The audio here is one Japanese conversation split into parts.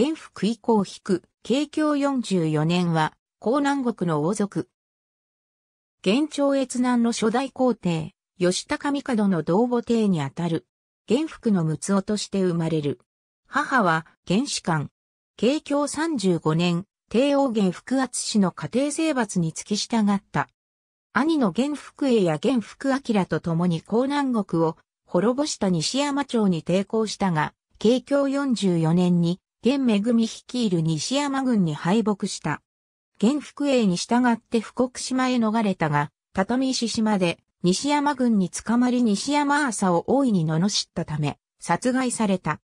元福以降引く、慶教44年は、江南国の王族。元朝越南の初代皇帝、吉高帝の同母帝にあたる。元福の六男として生まれる。母は、元士官。慶教35年、帝王元福厚氏の家庭征伐に付き従った。兄の元福栄や元福明と共に江南国を滅ぼした西山町に抵抗したが、慶教44年に現恵率いる西山軍に敗北した。現福栄に従って福国島へ逃れたが、畳石島で西山軍に捕まり西山朝を大いに罵ったため、殺害された。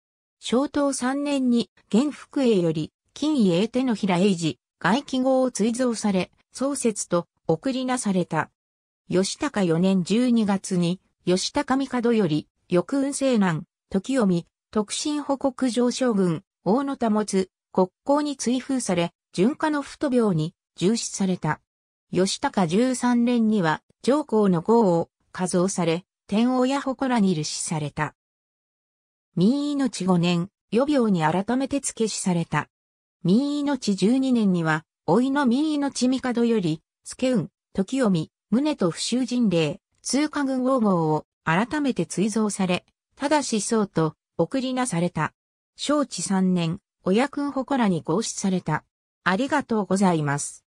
昭東3年に現福栄より金井手の平英治、外記号を追贈され、創設と送りなされた。吉高4年12月に、吉高帝より、翼運西南、時読み、特進報告上将軍、大野田保つ国交に追封され、順化の太病に重視された。吉高十三年には上皇の号を加増され、天王や祠に留守された。民命五年、予病に改めて付け死された。民命十二年には、老いの民命帝より、助運、時臣、宗と不囚人霊、通過軍王号を改めて追贈され、ただしそうと送りなされた。承知3年、親くんほこらに合祀された。ありがとうございます。